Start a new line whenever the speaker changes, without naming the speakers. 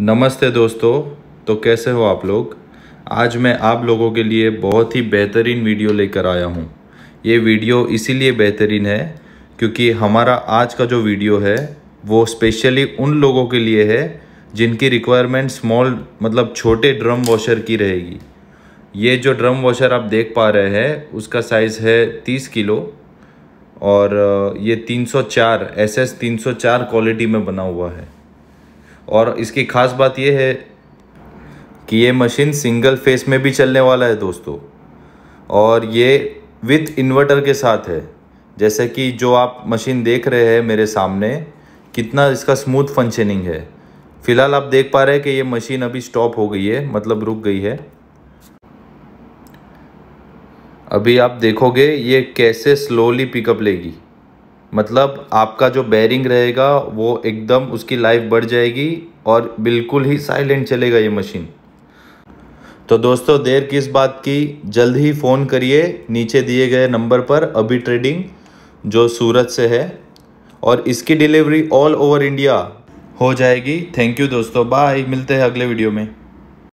नमस्ते दोस्तों तो कैसे हो आप लोग आज मैं आप लोगों के लिए बहुत ही बेहतरीन वीडियो लेकर आया हूँ ये वीडियो इसीलिए बेहतरीन है क्योंकि हमारा आज का जो वीडियो है वो स्पेशली उन लोगों के लिए है जिनकी रिक्वायरमेंट स्मॉल मतलब छोटे ड्रम वॉशर की रहेगी ये जो ड्रम वॉशर आप देख पा रहे हैं उसका साइज़ है तीस किलो और ये 304 एसएस 304 क्वालिटी में बना हुआ है और इसकी ख़ास बात यह है कि ये मशीन सिंगल फेस में भी चलने वाला है दोस्तों और ये विथ इन्वर्टर के साथ है जैसे कि जो आप मशीन देख रहे हैं मेरे सामने कितना इसका स्मूथ फंक्शनिंग है फ़िलहाल आप देख पा रहे हैं कि ये मशीन अभी स्टॉप हो गई है मतलब रुक गई है अभी आप देखोगे ये कैसे स्लोली पिकअप लेगी मतलब आपका जो बैरिंग रहेगा वो एकदम उसकी लाइफ बढ़ जाएगी और बिल्कुल ही साइलेंट चलेगा ये मशीन तो दोस्तों देर किस बात की जल्द ही फ़ोन करिए नीचे दिए गए नंबर पर अभी ट्रेडिंग जो सूरत से है और इसकी डिलीवरी ऑल ओवर इंडिया हो जाएगी थैंक यू दोस्तों बाय मिलते हैं अगले वीडियो में